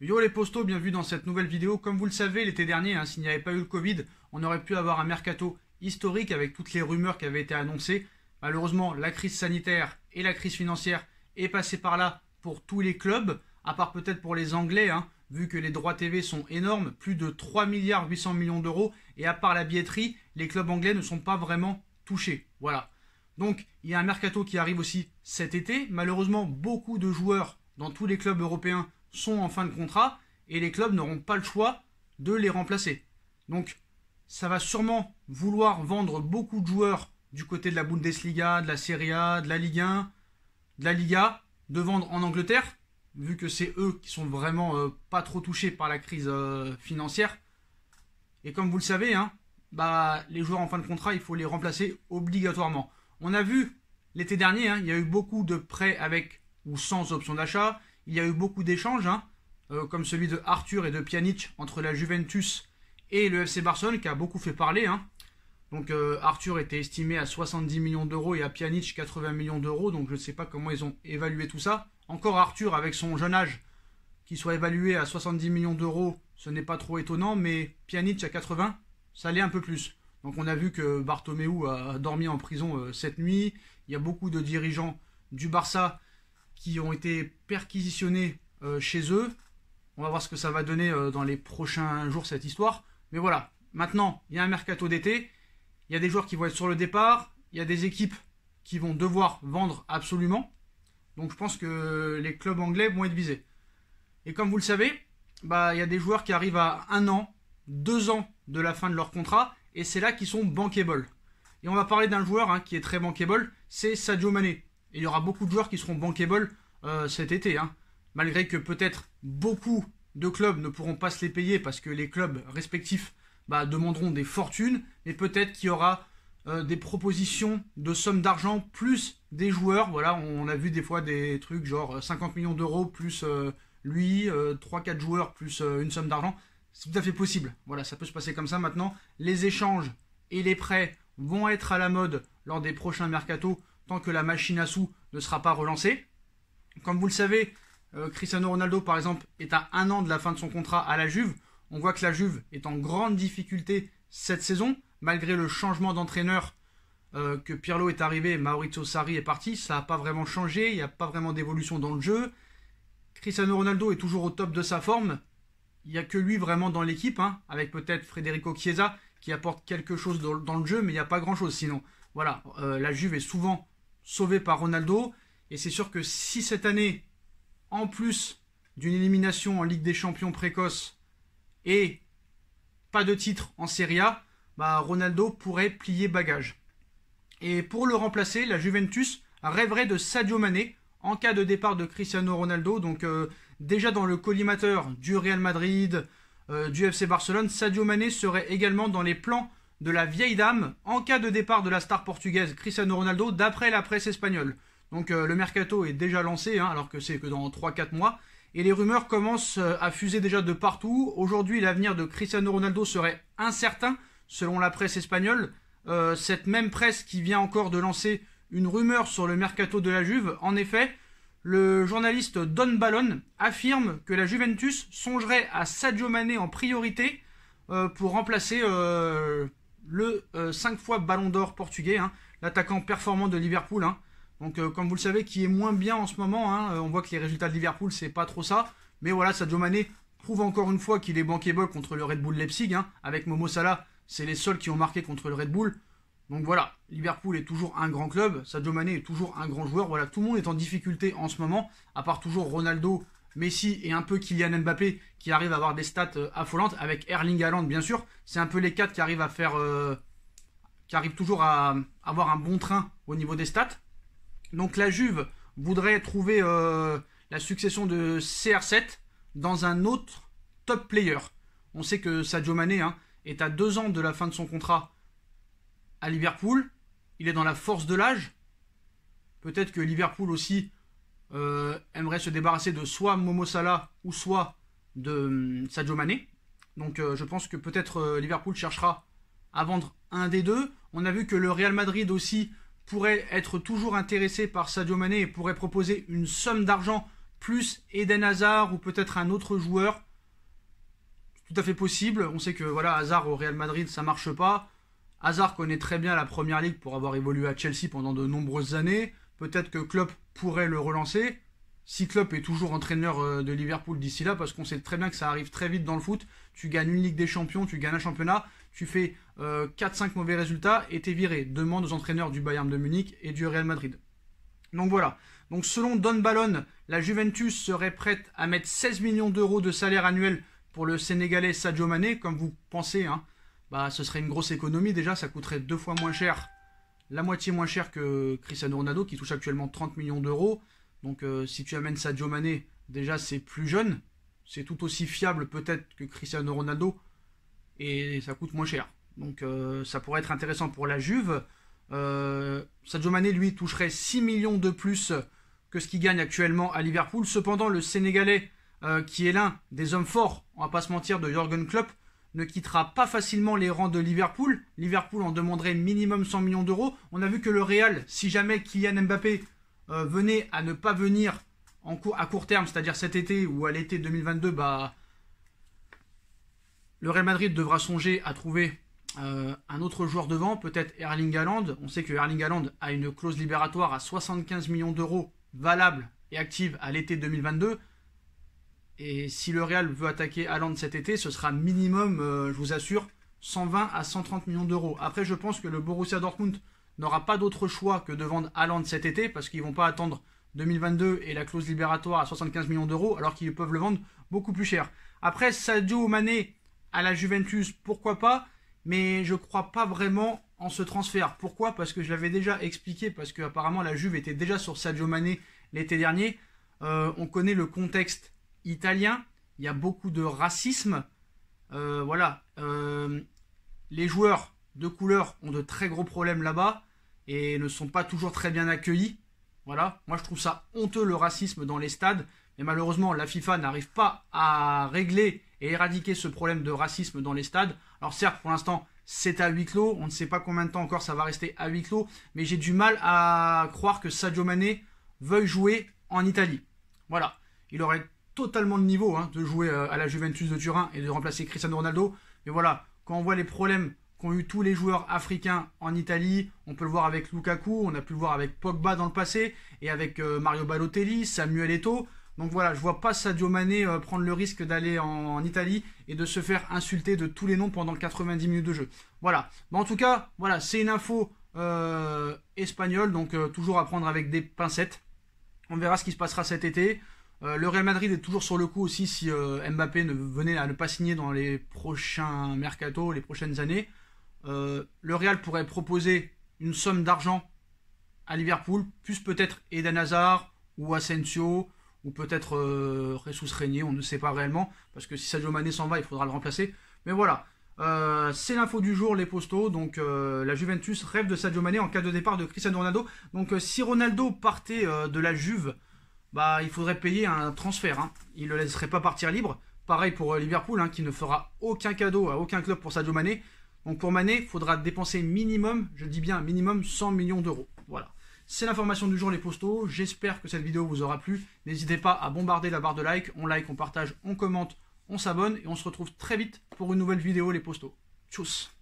Yo les postos, bienvenue dans cette nouvelle vidéo. Comme vous le savez, l'été dernier, hein, s'il n'y avait pas eu le Covid, on aurait pu avoir un mercato historique avec toutes les rumeurs qui avaient été annoncées. Malheureusement, la crise sanitaire et la crise financière est passée par là pour tous les clubs, à part peut-être pour les Anglais. Hein vu que les droits TV sont énormes, plus de 3 milliards 800 millions d'euros, et à part la billetterie, les clubs anglais ne sont pas vraiment touchés. Voilà. Donc, il y a un mercato qui arrive aussi cet été. Malheureusement, beaucoup de joueurs dans tous les clubs européens sont en fin de contrat et les clubs n'auront pas le choix de les remplacer. Donc, ça va sûrement vouloir vendre beaucoup de joueurs du côté de la Bundesliga, de la Serie A, de la Ligue 1, de la Liga, de vendre en Angleterre vu que c'est eux qui sont vraiment euh, pas trop touchés par la crise euh, financière. Et comme vous le savez, hein, bah, les joueurs en fin de contrat, il faut les remplacer obligatoirement. On a vu l'été dernier, hein, il y a eu beaucoup de prêts avec ou sans option d'achat. Il y a eu beaucoup d'échanges, hein, euh, comme celui de Arthur et de Pjanic entre la Juventus et le FC Barcelone, qui a beaucoup fait parler. Hein. Donc euh, Arthur était estimé à 70 millions d'euros et à Pjanic 80 millions d'euros. Donc je ne sais pas comment ils ont évalué tout ça. Encore Arthur avec son jeune âge qui soit évalué à 70 millions d'euros, ce n'est pas trop étonnant, mais Pjanic à 80, ça l'est un peu plus. Donc on a vu que Bartomeu a dormi en prison euh, cette nuit. Il y a beaucoup de dirigeants du Barça qui ont été perquisitionnés euh, chez eux. On va voir ce que ça va donner dans les prochains jours cette histoire. Mais voilà, maintenant, il y a un mercato d'été il y a des joueurs qui vont être sur le départ, il y a des équipes qui vont devoir vendre absolument. Donc je pense que les clubs anglais vont être visés. Et comme vous le savez, bah, il y a des joueurs qui arrivent à un an, deux ans de la fin de leur contrat, et c'est là qu'ils sont bankable. Et on va parler d'un joueur hein, qui est très bankable, c'est Sadio Mané. Et il y aura beaucoup de joueurs qui seront bankable euh, cet été, hein. malgré que peut-être beaucoup de clubs ne pourront pas se les payer parce que les clubs respectifs bah, demanderont des fortunes, mais peut-être qu'il y aura euh, des propositions de sommes d'argent plus des joueurs. Voilà, on, a vu des fois des trucs genre 50 euh, millions d'euros plus euh, lui, 3-4 joueurs plus une somme d'argent. C'est tout à fait possible. Voilà, ça peut se passer comme ça maintenant. Les échanges et les prêts vont être à la mode lors des prochains mercato tant que la machine à sous ne sera pas relancée. Comme vous le savez, Cristiano Ronaldo par exemple est à un an de la fin de son contrat à la Juve. On voit que la Juve est en grande difficulté cette saison, malgré le changement d'entraîneur euh, que Pirlo est arrivé, Maurizio Sarri est parti, ça n'a pas vraiment changé, il n'y a pas vraiment d'évolution dans le jeu. Cristiano Ronaldo est toujours au top de sa forme. Il n'y a que lui vraiment dans l'équipe, hein, avec peut-être Federico Chiesa qui apporte quelque chose dans, le jeu, mais il n'y a pas grand-chose sinon. Voilà, euh, la Juve est souvent sauvée par Ronaldo, et c'est sûr que si cette année, en plus d'une élimination en Ligue des Champions précoce, et pas de titre en Serie A, bah, Ronaldo pourrait plier bagage. Et pour le remplacer, la Juventus rêverait de Sadio Mané en cas de départ de Cristiano Ronaldo. Donc euh, déjà dans le collimateur du Real Madrid, euh, du FC Barcelone, Sadio Mané serait également dans les plans de la vieille dame en cas de départ de la star portugaise Cristiano Ronaldo d'après la presse espagnole. Donc euh, le mercato est déjà lancé, hein, alors que c'est que dans 3-4 mois et les rumeurs commencent euh, à fuser déjà de partout. Aujourd'hui, l'avenir de Cristiano Ronaldo serait incertain, selon la presse espagnole. Euh, cette même presse qui vient encore de lancer une rumeur sur le mercato de la Juve. En effet, le journaliste Don Ballon affirme que la Juventus songerait à Sadio Mané en priorité euh, pour remplacer le 5 fois Ballon d'Or portugais, hein, l'attaquant performant de Liverpool. Hein. Donc, euh, comme vous le savez, qui est moins bien en ce moment. Hein, euh, on voit que les résultats de Liverpool, c'est pas trop ça. Mais voilà, Sadio Mané prouve encore une fois qu'il est bankable contre le Red Bull Leipzig. Hein. avec Momo Salah, c'est les seuls qui ont marqué contre le Red Bull. Donc voilà, Liverpool est toujours un grand club. Sadio Mané est toujours un grand joueur. Voilà, tout le monde est en difficulté en ce moment, à part toujours Ronaldo, Messi et un peu Kylian Mbappé qui arrivent à avoir des stats euh, affolantes avec Erling Haaland bien sûr. C'est un peu les quatre qui arrivent à faire, qui arrivent toujours à avoir un bon train au niveau des stats. Donc la Juve voudrait trouver euh, la succession de CR7 dans un autre top player. On sait que Sadio Mané hein, est à deux ans de la fin de son contrat à Liverpool. Il est dans la force de l'âge. Peut-être que Liverpool aussi euh, aimerait se débarrasser de soit Momo Salah ou soit de hum, Sadio Mané. Donc euh, je pense que peut-être Liverpool cherchera à vendre un des deux. On a vu que le Real Madrid aussi pourrait être toujours intéressé par Sadio Mané et pourrait proposer une somme d'argent plus Eden Hazard ou peut-être un autre joueur. Tout à fait possible. On sait que voilà, Hazard au Real Madrid, ça marche pas. Hazard connaît très bien la première ligue pour avoir évolué à Chelsea pendant de nombreuses années. Peut-être que Klopp pourrait le relancer. Si Klopp est toujours entraîneur euh, de Liverpool d'ici là, parce qu'on sait très bien que ça arrive très vite dans le foot. Tu gagnes une Ligue des Champions, tu gagnes un championnat tu fais 4-5 euh, mauvais résultats et t'es viré. Demande aux entraîneurs du Bayern de Munich et du Real Madrid. Donc voilà. Donc selon Don Ballon, la Juventus serait prête à mettre 16 millions d'euros de salaire annuel pour le Sénégalais Sadio Mané, comme vous pensez, hein. bah ce serait une grosse économie déjà, ça coûterait deux fois moins cher, la moitié moins cher que Cristiano Ronaldo qui touche actuellement 30 millions d'euros. Donc euh, si tu amènes Sadio Mané, déjà c'est plus jeune, c'est tout aussi fiable peut-être que Cristiano Ronaldo, et ça coûte moins cher. Donc euh, ça pourrait être intéressant pour la Juve. Euh, Sadio Mané, lui, toucherait 6 millions de plus que ce qu'il gagne actuellement à Liverpool. Cependant, le Sénégalais, euh, qui est l'un des hommes forts, on va pas se mentir, de Jürgen Klopp, ne quittera pas facilement les rangs de Liverpool. Liverpool en demanderait minimum 100 millions d'euros. On a vu que le Real, si jamais Kylian Mbappé euh, venait à ne pas venir en à court terme, c'est-à-dire cet été ou à l'été 2022, bah, le Real Madrid devra songer à trouver euh, un autre joueur devant, peut-être Erling Haaland. On sait que Erling Haaland a une clause libératoire à 75 millions d'euros valable et active à l'été 2022. Et si le Real veut attaquer Haaland cet été, ce sera minimum, euh, je vous assure, 120 à 130 millions d'euros. Après, je pense que le Borussia Dortmund n'aura pas d'autre choix que de vendre Haaland cet été parce qu'ils ne vont pas attendre 2022 et la clause libératoire à 75 millions d'euros alors qu'ils peuvent le vendre beaucoup plus cher. Après, Sadio Mané à la Juventus, pourquoi pas, mais je crois pas vraiment en ce transfert. Pourquoi Parce que je l'avais déjà expliqué, parce que la Juve était déjà sur Sadio Mané l'été dernier. Euh, on connaît le contexte italien, il y a beaucoup de racisme. Euh, voilà, euh, les joueurs de couleur ont de très gros problèmes là-bas et ne sont pas toujours très bien accueillis. Voilà, moi je trouve ça honteux le racisme dans les stades, mais malheureusement la FIFA n'arrive pas à régler et éradiquer ce problème de racisme dans les stades. Alors certes, pour l'instant, c'est à huis clos. On ne sait pas combien de temps encore ça va rester à huis clos. Mais j'ai du mal à croire que Sadio Mane veuille jouer en Italie. Voilà. Il aurait totalement le niveau hein, de jouer euh, à la Juventus de Turin et de remplacer Cristiano Ronaldo. Mais voilà, quand on voit les problèmes qu'ont eu tous les joueurs africains en Italie, on peut le voir avec Lukaku, on a pu le voir avec Pogba dans le passé, et avec euh, Mario Balotelli, Samuel Eto'o, donc voilà, je vois pas Sadio Mané euh, prendre le risque d'aller en, Italie et de se faire insulter de tous les noms pendant 90 minutes de jeu. Voilà. Mais en tout cas, voilà, c'est une info euh, espagnole, donc euh, toujours à prendre avec des pincettes. On verra ce qui se passera cet été. le Real Madrid est toujours sur le coup aussi si Mbappé ne venait à ne pas signer dans les prochains mercato, les prochaines années. le Real pourrait proposer une somme d'argent à Liverpool, plus peut-être Eden Hazard ou Asensio ou peut-être euh, Régnier, on ne sait pas réellement, parce que si Sadio Mané s'en va, il faudra le remplacer. Mais voilà, euh, c'est l'info du jour, les postaux Donc euh, la Juventus rêve de Sadio Mané en cas de départ de Cristiano Ronaldo. Donc si Ronaldo partait de la Juve, bah il faudrait payer un transfert. Hein. Il ne le laisserait pas partir libre. Pareil pour Liverpool, hein, qui ne fera aucun cadeau à aucun club pour Sadio Mané. Donc pour Mané, il faudra dépenser minimum, je dis bien minimum, 100 millions d'euros. C'est l'information du jour les Postaux. j'espère que cette vidéo vous aura plu. N'hésitez pas à bombarder la barre de like, on like, on partage, on commente, on s'abonne et on se retrouve très vite pour une nouvelle vidéo les postos. Tchuss